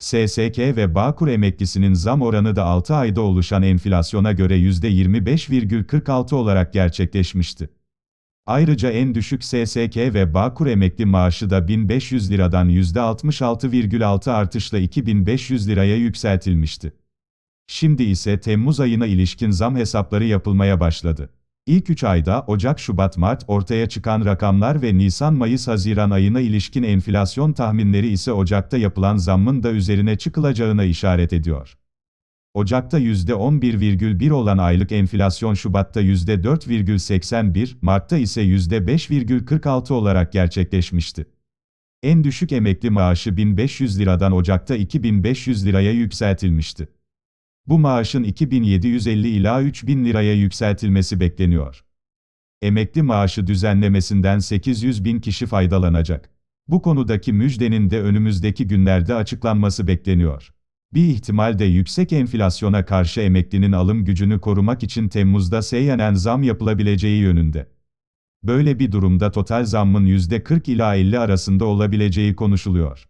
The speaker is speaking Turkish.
SSK ve Bağkur emeklisinin zam oranı da 6 ayda oluşan enflasyona göre %25,46 olarak gerçekleşmişti. Ayrıca en düşük SSK ve Bağkur emekli maaşı da 1500 liradan %66,6 artışla 2500 liraya yükseltilmişti. Şimdi ise Temmuz ayına ilişkin zam hesapları yapılmaya başladı. İlk 3 ayda Ocak-Şubat-Mart ortaya çıkan rakamlar ve Nisan-Mayıs-Haziran ayına ilişkin enflasyon tahminleri ise Ocak'ta yapılan zammın da üzerine çıkılacağına işaret ediyor. Ocak'ta %11,1 olan aylık enflasyon Şubat'ta %4,81, Mart'ta ise %5,46 olarak gerçekleşmişti. En düşük emekli maaşı 1500 liradan Ocak'ta 2500 liraya yükseltilmişti. Bu maaşın 2750 ila 3000 liraya yükseltilmesi bekleniyor. Emekli maaşı düzenlemesinden 800 bin kişi faydalanacak. Bu konudaki müjdenin de önümüzdeki günlerde açıklanması bekleniyor. Bir ihtimal de yüksek enflasyona karşı emeklinin alım gücünü korumak için Temmuz'da seyyanen zam yapılabileceği yönünde. Böyle bir durumda total zammın %40 ila 50 arasında olabileceği konuşuluyor.